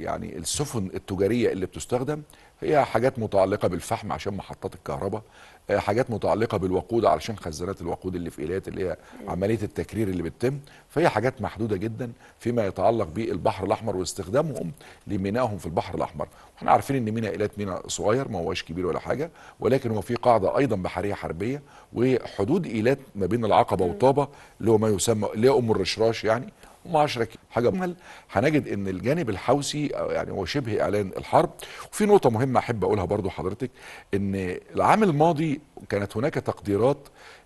يعني السفن التجارية اللي بتستخدم هي حاجات متعلقة بالفحم عشان محطات الكهرباء حاجات متعلقه بالوقود علشان خزانات الوقود اللي في ايلات اللي هي عمليه التكرير اللي بتتم فهي حاجات محدوده جدا فيما يتعلق بالبحر الاحمر واستخدامهم لمينائهم في البحر الاحمر احنا عارفين ان ميناء ايلات ميناء صغير ما هوش كبير ولا حاجه ولكن هو في قاعده ايضا بحريه حربيه وحدود ايلات ما بين العقبه وطابه اللي هو ما يسمى اللي هي ام الرشراش يعني ومعاشرة حاجة هنجد ان الجانب الحوثي يعني هو شبه اعلان الحرب وفي نقطة مهمة احب اقولها برضو حضرتك ان العام الماضي كانت هناك تقديرات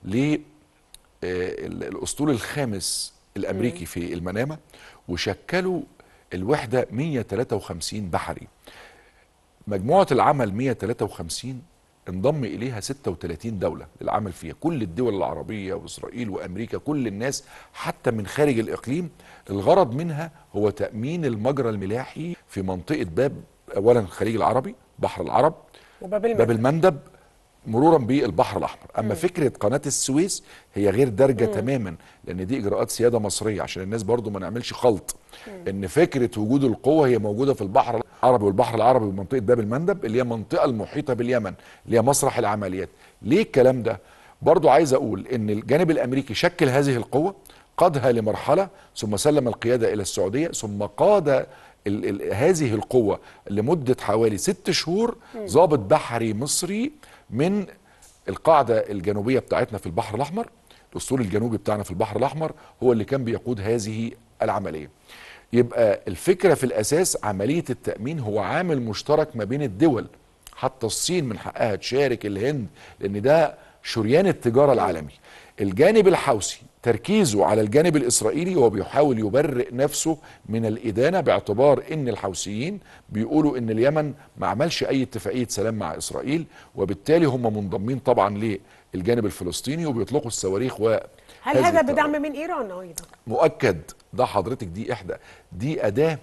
للاسطول آه، الخامس الامريكي في المنامة وشكلوا الوحدة 153 بحري مجموعة العمل 153 انضم اليها 36 دوله للعمل فيها كل الدول العربيه واسرائيل وامريكا كل الناس حتى من خارج الاقليم الغرض منها هو تامين المجرى الملاحي في منطقه باب اولا الخليج العربي بحر العرب وباب المندب, باب المندب مرورا بالبحر الاحمر اما م. فكره قناه السويس هي غير دارجه تماما لان دي اجراءات سياده مصريه عشان الناس برضو ما نعملش خلط م. ان فكره وجود القوه هي موجوده في البحر العربي والبحر العربي ومنطقه باب المندب اللي هي المنطقه المحيطه باليمن اللي هي مسرح العمليات ليه الكلام ده برضو عايز اقول ان الجانب الامريكي شكل هذه القوه قادها لمرحله ثم سلم القياده الى السعوديه ثم قاد ال ال هذه القوه لمده حوالي ست شهور ضابط بحري مصري من القاعده الجنوبيه بتاعتنا في البحر الاحمر الاسطول الجنوبي بتاعنا في البحر الاحمر هو اللي كان بيقود هذه العمليه يبقى الفكرة في الأساس عملية التأمين هو عامل مشترك ما بين الدول حتى الصين من حقها تشارك الهند لأن ده شريان التجارة العالمي الجانب الحوثي تركيزه على الجانب الإسرائيلي هو بيحاول يبرئ نفسه من الإدانة باعتبار أن الحوثيين بيقولوا أن اليمن ما عملش أي اتفاقية سلام مع إسرائيل وبالتالي هم منضمين طبعا ليه الجانب الفلسطيني وبيطلقوا الصواريخ و هل هذا بدعم من ايران ايضا؟ مؤكد ده حضرتك دي احدى دي اداه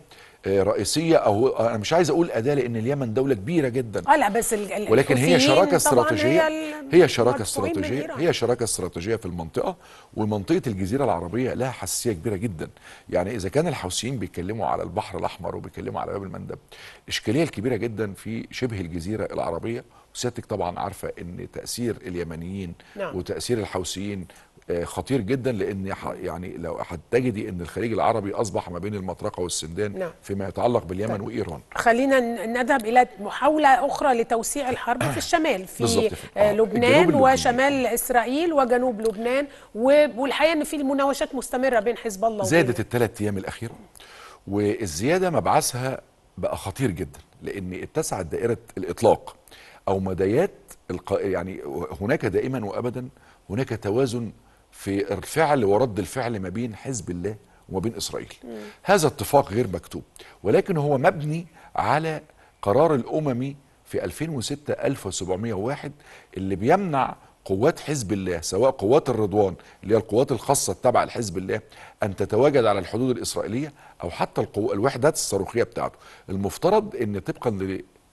رئيسيه او انا مش عايز اقول اداه لان اليمن دوله كبيره جدا آه، لا بس ولكن هي شراكه استراتيجيه هي, هي شراكه استراتيجيه هي شراكه استراتيجيه في المنطقه ومنطقه الجزيره العربيه لها حساسيه كبيره جدا يعني اذا كان الحوثيين بيتكلموا على البحر الاحمر وبيتكلموا على باب المندب الاشكاليه الكبيره جدا في شبه الجزيره العربيه سيادتك طبعا عارفه ان تاثير اليمنيين نعم. وتاثير الحوثيين آه، خطير جدا لان يعني لو هتجدي ان الخليج العربي اصبح ما بين المطرقه والسندان نعم. فيما يتعلق باليمن طيب. وايران خلينا نذهب الى محاوله اخرى لتوسيع الحرب في آه. الشمال في آه، لبنان وشمال اسرائيل وجنوب لبنان والحقيقه ان في مناوشات مستمره بين حزب الله زادت الثلاث ايام الاخيره والزياده مبعثها بقى خطير جدا لان اتسعت دائره الاطلاق او مدايات الق... يعني هناك دائما وابدا هناك توازن في الفعل ورد الفعل ما بين حزب الله وما بين اسرائيل م. هذا اتفاق غير مكتوب ولكن هو مبني على قرار الاممي في 2006 1701 اللي بيمنع قوات حزب الله سواء قوات الرضوان اللي هي القوات الخاصه التابعه لحزب الله ان تتواجد على الحدود الاسرائيليه او حتى القو... الوحدات الصاروخيه بتاعته المفترض ان طبقا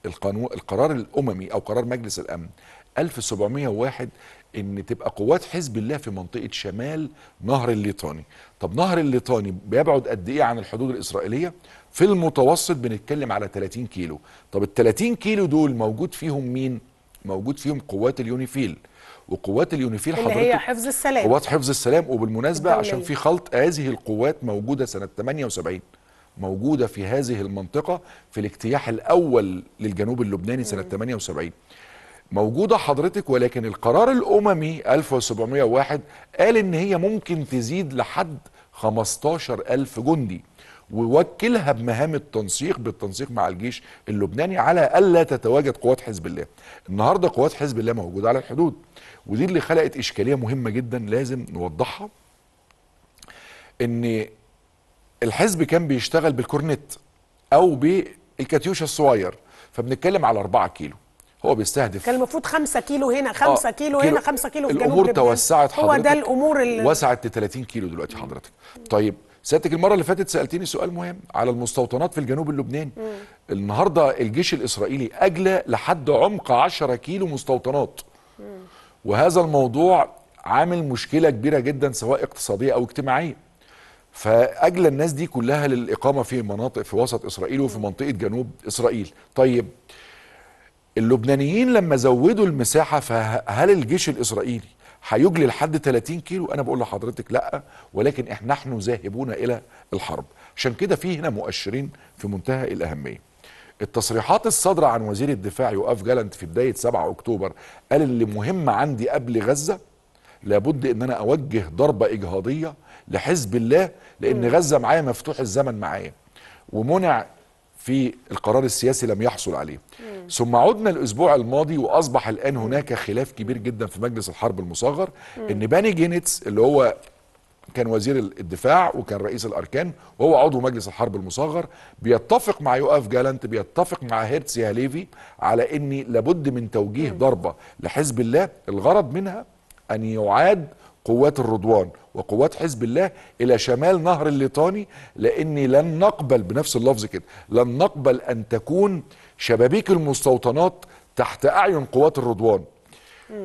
للقانون القرار الاممي او قرار مجلس الامن 1701 ان تبقى قوات حزب الله في منطقه شمال نهر الليطاني طب نهر الليطاني بيبعد قد ايه عن الحدود الاسرائيليه في المتوسط بنتكلم على 30 كيلو طب ال 30 كيلو دول موجود فيهم مين موجود فيهم قوات اليونيفيل وقوات اليونيفيل اللي حضرتك هي حفظ السلام قوات حفظ السلام وبالمناسبه الدولي. عشان في خلط هذه القوات موجوده سنه 78 موجوده في هذه المنطقه في الاجتياح الاول للجنوب اللبناني سنه 78 موجودة حضرتك ولكن القرار الأممي 1701 قال إن هي ممكن تزيد لحد 15 ألف جندي ووكلها بمهام التنسيق بالتنسيق مع الجيش اللبناني على ألا تتواجد قوات حزب الله النهاردة قوات حزب الله موجودة على الحدود ودي اللي خلقت إشكالية مهمة جدا لازم نوضحها إن الحزب كان بيشتغل بالكورنت أو بالكاتيوشا الصغير فبنتكلم على 4 كيلو هو بيستهدف كان المفروض 5 كيلو هنا 5 آه كيلو, كيلو هنا 5 كيلو في الامور جنوب توسعت حضرتك هو ده الامور اللي وسعت ل 30 كيلو دلوقتي حضرتك طيب سيادتك المره اللي فاتت سالتيني سؤال مهم على المستوطنات في الجنوب اللبناني النهارده الجيش الاسرائيلي اجلى لحد عمق 10 كيلو مستوطنات وهذا الموضوع عامل مشكله كبيره جدا سواء اقتصاديه او اجتماعيه فاجلى الناس دي كلها للاقامه في مناطق في وسط اسرائيل وفي منطقه جنوب اسرائيل طيب اللبنانيين لما زودوا المساحه فهل الجيش الاسرائيلي هيجلي لحد 30 كيلو انا بقول لحضرتك لا ولكن احنا نحن ذاهبون الى الحرب عشان كده في هنا مؤشرين في منتهى الاهميه التصريحات الصادرة عن وزير الدفاع يوقف جالنت في بداية 7 أكتوبر قال اللي مهم عندي قبل غزة لابد ان انا اوجه ضربه اجهاضيه لحزب الله لان غزه معايا مفتوح الزمن معايا ومنع في القرار السياسي لم يحصل عليه مم. ثم عدنا الاسبوع الماضي واصبح الان هناك خلاف كبير جدا في مجلس الحرب المصغر مم. ان باني جينيتس اللي هو كان وزير الدفاع وكان رئيس الاركان وهو عضو مجلس الحرب المصغر بيتفق مع يوقف جالنت بيتفق مع هيرتسي هاليفي على إني لابد من توجيه ضربه لحزب الله الغرض منها ان يعاد قوات الرضوان وقوات حزب الله الى شمال نهر الليطاني لاني لن نقبل بنفس اللفظ كده لن نقبل ان تكون شبابيك المستوطنات تحت اعين قوات الرضوان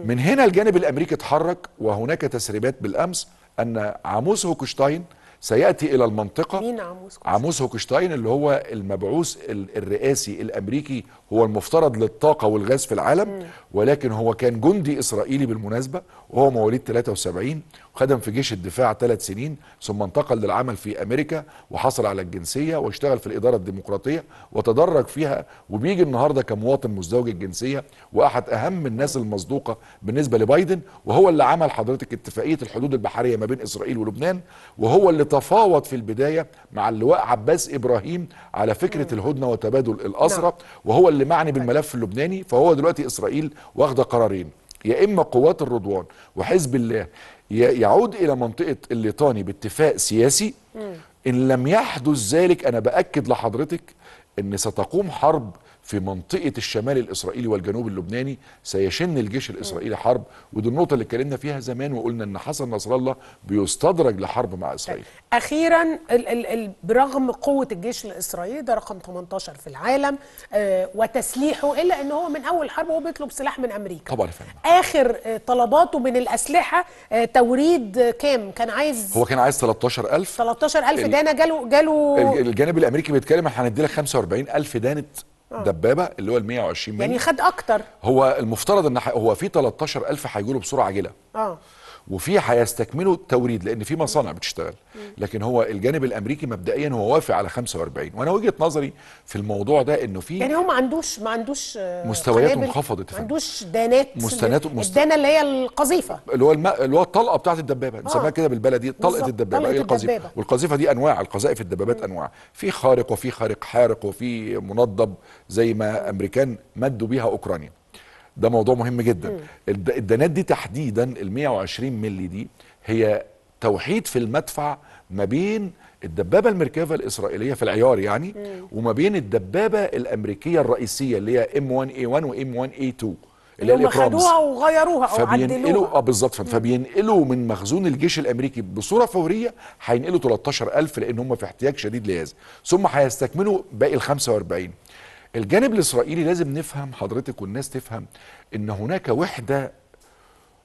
من هنا الجانب الامريكي اتحرك وهناك تسريبات بالامس ان عاموس هوكشتاين سياتي الى المنطقه مين عموس عموس هوكشتاين اللي هو المبعوث الرئاسي الامريكي هو المفترض للطاقه والغاز في العالم ولكن هو كان جندي اسرائيلي بالمناسبه وهو مواليد 73 خدم في جيش الدفاع ثلاث سنين ثم انتقل للعمل في امريكا وحصل على الجنسيه واشتغل في الاداره الديمقراطيه وتدرج فيها وبيجي النهارده كمواطن مزدوج الجنسيه واحد اهم الناس المصدوقه بالنسبه لبايدن وهو اللي عمل حضرتك اتفاقيه الحدود البحريه ما بين اسرائيل ولبنان وهو اللي تفاوض في البدايه مع اللواء عباس ابراهيم على فكره الهدنه وتبادل الاسرى نعم. وهو اللي معني بالملف اللبناني فهو دلوقتي اسرائيل واخده قرارين يا اما قوات الرضوان وحزب الله يعود الى منطقه الليطاني باتفاق سياسي ان لم يحدث ذلك انا باكد لحضرتك ان ستقوم حرب في منطقه الشمال الاسرائيلي والجنوب اللبناني سيشن الجيش الاسرائيلي حرب ودي النقطه اللي اتكلمنا فيها زمان وقلنا ان حسن نصر الله بيستدرج لحرب مع اسرائيل اخيرا ال ال ال برغم قوه الجيش الاسرائيلي ده رقم 18 في العالم آه وتسليحه الا ان هو من اول حرب هو بيطلب سلاح من امريكا طبعا فهم. اخر آه طلباته من الاسلحه آه توريد كام كان عايز هو كان عايز 13000 13000 دانه جاله جاله الجانب الامريكي بيتكلم هندي لك 45000 دانه آه. دبابه اللي هو ال 120 يعني مللي يعني خد اكتر هو المفترض ان هو في 13000 هيجوا له بسرعه عاجله اه وفي هيستكملوا التوريد لان في مصانع بتشتغل لكن هو الجانب الامريكي مبدئيا هو وافق على 45 وانا وجهه نظري في الموضوع ده انه في يعني هو ما عندوش ما عندوش آه، مستويات انخفضت ما عندوش دانات مستنات مست... الدانه اللي هي القذيفه اللي هو الم... اللي هو الطلقه بتاعت الدبابه آه. بنسميها آه. كده بالبلدي طلقه الدبابه طلقة هي القذيفه والقذيفه دي انواع القذائف الدبابات انواع في خارق وفي خارق حارق وفي منضب زي ما امريكان مدوا بيها اوكرانيا ده موضوع مهم جدا الدانات دي تحديدا ال 120 مللي دي هي توحيد في المدفع ما بين الدبابه المركبه الاسرائيليه في العيار يعني مم. وما بين الدبابه الامريكيه الرئيسيه اللي هي ام 1 اي 1 وام 1 اي 2 اللي هم خدوها وغيروها او عدلوها اه بالظبط فبينقلوا من مخزون الجيش الامريكي بصوره فوريه هينقلوا 13000 لان هم في احتياج شديد لهذا ثم هيستكملوا باقي ال 45 الجانب الاسرائيلي لازم نفهم حضرتك والناس تفهم ان هناك وحده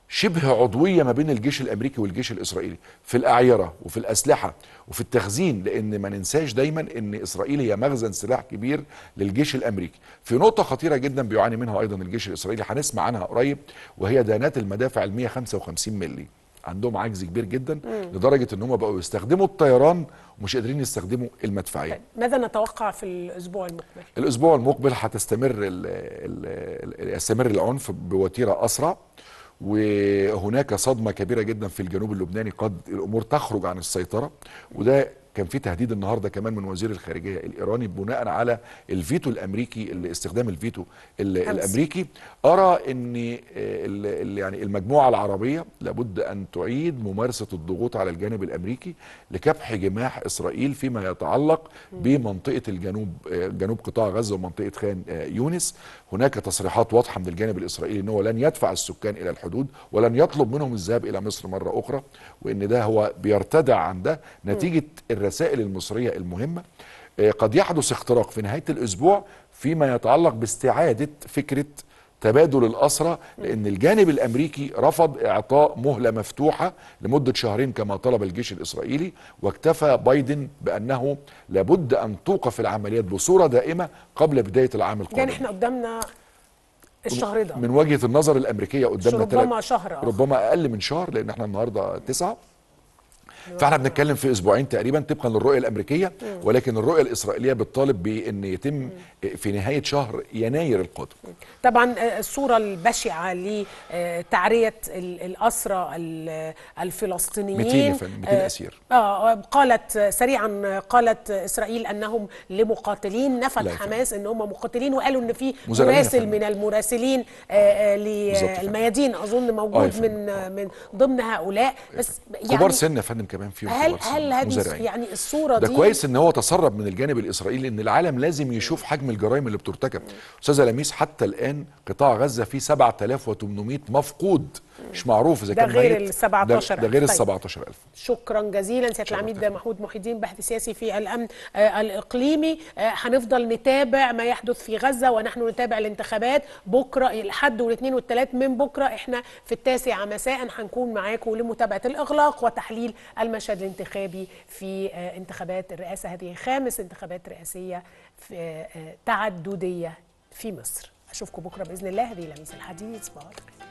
شبه عضويه ما بين الجيش الامريكي والجيش الاسرائيلي في الاعيره وفي الاسلحه وفي التخزين لان ما ننساش دايما ان اسرائيل هي مخزن سلاح كبير للجيش الامريكي في نقطه خطيره جدا بيعاني منها ايضا الجيش الاسرائيلي هنسمع عنها قريب وهي دانات المدافع ال 155 مللي عندهم عجز كبير جدا مم. لدرجه ان هم بقوا يستخدموا الطيران ومش قادرين يستخدموا المدفعيه طيب، ماذا نتوقع في الاسبوع المقبل الاسبوع المقبل هتستمر يستمر العنف بوتيره اسرع وهناك صدمه كبيره جدا في الجنوب اللبناني قد الامور تخرج عن السيطره وده كان في تهديد النهارده كمان من وزير الخارجيه الايراني بناء على الفيتو الامريكي استخدام الفيتو الامريكي ارى ان آه، يعني المجموعه العربيه لابد ان تعيد ممارسه الضغوط على الجانب الامريكي لكبح جماح اسرائيل فيما يتعلق بمنطقه الجنوب آه، جنوب قطاع غزه ومنطقه خان آه، يونس هناك تصريحات واضحه من الجانب الاسرائيلي ان هو لن يدفع السكان الى الحدود ولن يطلب منهم الذهاب الى مصر مره اخرى وان ده هو بيرتدع عن ده نتيجه الرسائل المصرية المهمة آه، قد يحدث اختراق في نهاية الأسبوع فيما يتعلق باستعادة فكرة تبادل الأسرة لأن الجانب الأمريكي رفض إعطاء مهلة مفتوحة لمدة شهرين كما طلب الجيش الإسرائيلي واكتفى بايدن بأنه لابد أن توقف العمليات بصورة دائمة قبل بداية العام القادم يعني احنا قدامنا الشهر ده من وجهة النظر الأمريكية قدامنا ربما شهر ربما أقل من شهر لأن احنا النهاردة تسعة أيوة. فاحنا بنتكلم في اسبوعين تقريبا طبقا للرؤيه الامريكيه ولكن الرؤيه الاسرائيليه بتطالب بان يتم في نهايه شهر يناير القادم طبعا آه، الصوره البشعه لتعريه آه، الاسرى الفلسطينيين 200 200 آه، اسير اه قالت سريعا قالت اسرائيل انهم لمقاتلين نفت حماس ان هم مقاتلين وقالوا ان في مراسل من المراسلين للميادين اظن موجود من من ضمن هؤلاء بس يعني كبار سن يا فندم كمان فيهم هل هل هذه يعني الصوره ده دي ده كويس ان هو تسرب من الجانب الاسرائيلي ان العالم لازم يشوف حجم الجرائم اللي بترتكب استاذه لميس حتى الان قطاع غزه فيه 7800 مفقود مش معروف اذا كان ده غير ال 17000 ده, غير ال 17000 طيب. شكرا جزيلا سياده العميد محمود محي الدين بحث سياسي في الامن آه الاقليمي آه هنفضل نتابع ما يحدث في غزه ونحن نتابع الانتخابات بكره الاحد والاثنين والثلاث من بكره احنا في التاسعه مساء هنكون معاكم لمتابعه الاغلاق وتحليل المشهد الانتخابي في آه انتخابات الرئاسه هذه خامس انتخابات رئاسيه في آه، تعدديه في مصر اشوفكم بكره باذن الله هذه لميس الحديث بارك.